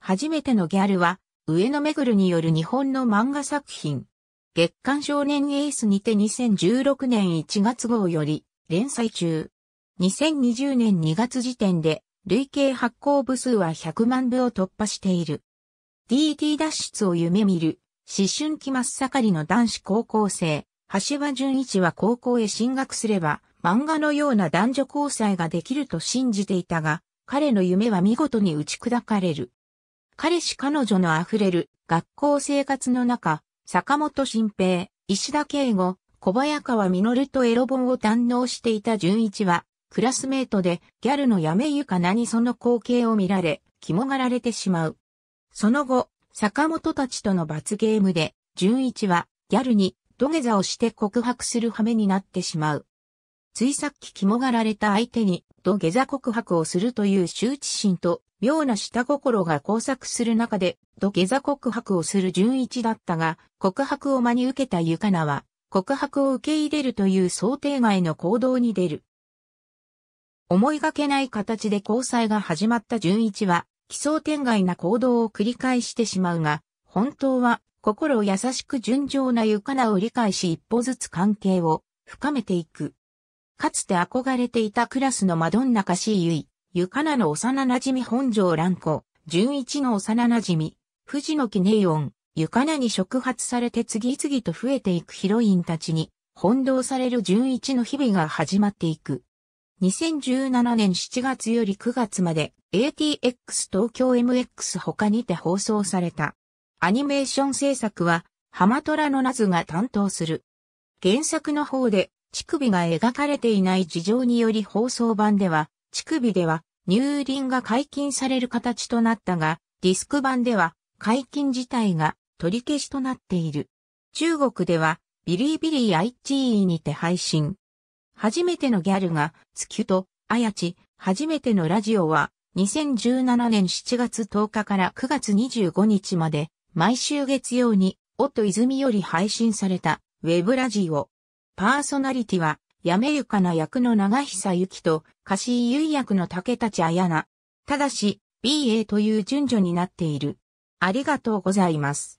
初めてのギャルは、上野めぐるによる日本の漫画作品。月刊少年エースにて2016年1月号より連載中。2020年2月時点で累計発行部数は100万部を突破している。DT 脱出を夢見る思春期真っ盛りの男子高校生、橋場淳一は高校へ進学すれば漫画のような男女交際ができると信じていたが、彼の夢は見事に打ち砕かれる。彼氏彼女の溢れる学校生活の中、坂本新平、石田敬吾、小早川実とエロ本を堪能していた淳一は、クラスメートでギャルのやめゆかなにその光景を見られ、肝がられてしまう。その後、坂本たちとの罰ゲームで、淳一はギャルに土下座をして告白する羽目になってしまう。ついさっき肝がられた相手に土下座告白をするという羞恥心と妙な下心が交錯する中で、土下座告白をする純一だったが、告白を真に受けたゆかなは、告白を受け入れるという想定外の行動に出る。思いがけない形で交際が始まった純一は、奇想天外な行動を繰り返してしまうが、本当は心を優しく純情なゆかなを理解し一歩ずつ関係を深めていく。かつて憧れていたクラスのマドンナカシーユイ。ゆかなの幼馴染本庄蘭子、純一の幼馴染、藤野記ネイオン、ゆかなに触発されて次々と増えていくヒロインたちに、翻弄される純一の日々が始まっていく。2017年7月より9月まで ATX 東京 MX 他にて放送された。アニメーション制作は、浜虎のナズが担当する。原作の方で、乳首が描かれていない事情により放送版では、乳首では乳輪が解禁される形となったが、ディスク版では解禁自体が取り消しとなっている。中国ではビリービリー ITE にて配信。初めてのギャルが月とあやち、初めてのラジオは2017年7月10日から9月25日まで毎週月曜に音泉より配信されたウェブラジオ。パーソナリティはやめゆかな役の長久ゆきと貸し優役の竹立彩菜。ただし、BA という順序になっている。ありがとうございます。